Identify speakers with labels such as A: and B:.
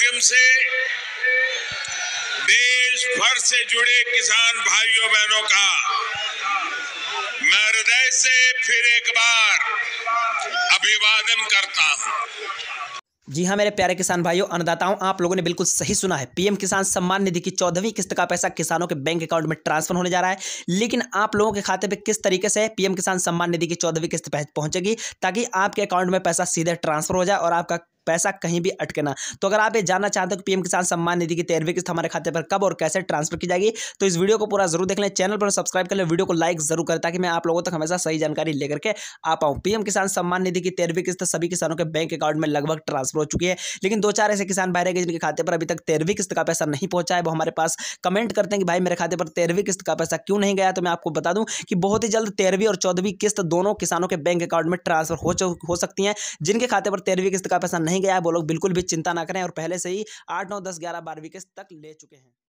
A: माध्यम से देश भर से जुड़े किसान भाइयों बहनों का मैं हृदय से फिर एक बार अभिवादन
B: करता हूं जी हाँ मेरे प्यारे किसान भाइयों अन्नदाताओं आप लोगों ने बिल्कुल सही सुना है पीएम किसान सम्मान निधि की चौदहवीं किस्त का पैसा किसानों के बैंक अकाउंट में ट्रांसफर होने जा रहा है लेकिन आप लोगों के खाते पे किस तरीके से पीएम किसान सम्मान निधि की चौदहवीं किस्त पहुंचेगी ताकि आपके अकाउंट में पैसा सीधे ट्रांसफर हो जाए और आपका पैसा कहीं भी अटके ना तो अगर आप ये जानना चाहते हो कि पीएम किसान सम्मान निधि की तेरहवीं किस्त हमारे खाते पर कब और कैसे ट्रांसफर की जाएगी तो इस वीडियो को पूरा जरूर देख लें चैनल पर सब्सक्राइब कर लें वीडियो को लाइक जरूर करें ताकि मैं आप लोगों तक हमेशा सही जानकारी लेकर के आ पाऊँ पीएम किसान सम्मान निधि की तेरहवीं किस्त सभी किसानों के बैंक अकाउंट में लगभग ट्रांसफर हो चुकी है लेकिन दो चार ऐसे किसान भाई रह गए जिनके खाते पर अभी तक तेरहवीं किस्त का पैसा नहीं पहुंचा है वो हमारे पास कमेंट करते हैं कि भाई मेरे खाते पर तेरहवीं किस्त का पैसा क्यों नहीं गया तो मैं आपको बता दूं कि बहुत ही जल्द तेरहवीं और चौदहवीं किस्त दोनों किसानों के बैंक अकाउंट में ट्रांसफर हो सकती है जिनके खाते पर तेरहवीं किस्त का पैसा नहीं गया है वो लोग बिल्कुल भी चिंता ना करें और पहले से ही आठ नौ दस ग्यारह बारहवीं के तक ले चुके हैं